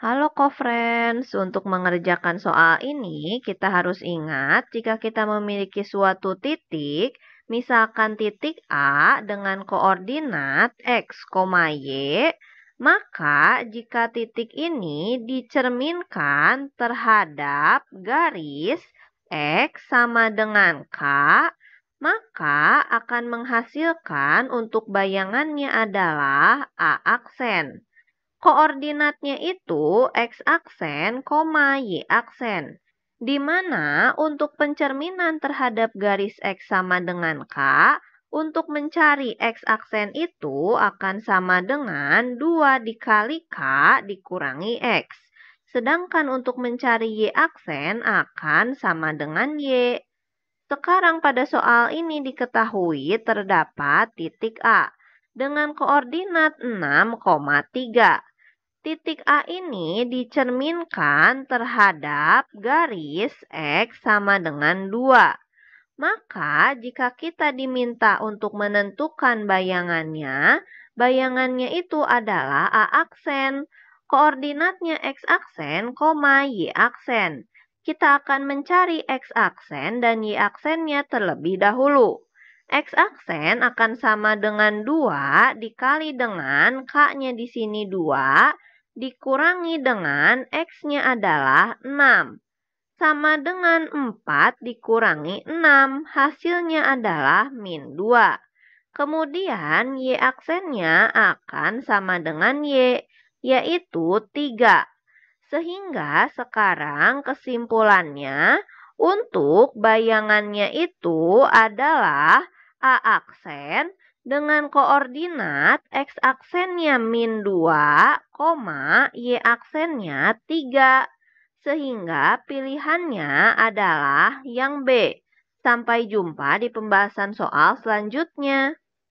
Halo co-friends, untuk mengerjakan soal ini kita harus ingat jika kita memiliki suatu titik, misalkan titik A dengan koordinat X, Y, maka jika titik ini dicerminkan terhadap garis X sama dengan K, maka akan menghasilkan untuk bayangannya adalah A aksen. Koordinatnya itu X aksen, Y aksen. Di mana untuk pencerminan terhadap garis X sama dengan K, untuk mencari X aksen itu akan sama dengan 2 dikali K dikurangi X. Sedangkan untuk mencari Y aksen akan sama dengan Y. Sekarang pada soal ini diketahui terdapat titik A dengan koordinat 6,3 Titik A ini dicerminkan terhadap garis X sama dengan 2. Maka jika kita diminta untuk menentukan bayangannya, bayangannya itu adalah A aksen, koordinatnya X aksen, Y aksen. Kita akan mencari X aksen dan Y aksennya terlebih dahulu. X aksen akan sama dengan 2 dikali dengan K-nya di sini 2, dikurangi dengan X-nya adalah 6. Sama dengan 4 dikurangi 6, hasilnya adalah min 2. Kemudian Y aksennya akan sama dengan Y, yaitu 3. Sehingga sekarang kesimpulannya untuk bayangannya itu adalah A aksen dengan koordinat X aksennya min 2, koma Y aksennya 3. Sehingga pilihannya adalah yang B. Sampai jumpa di pembahasan soal selanjutnya.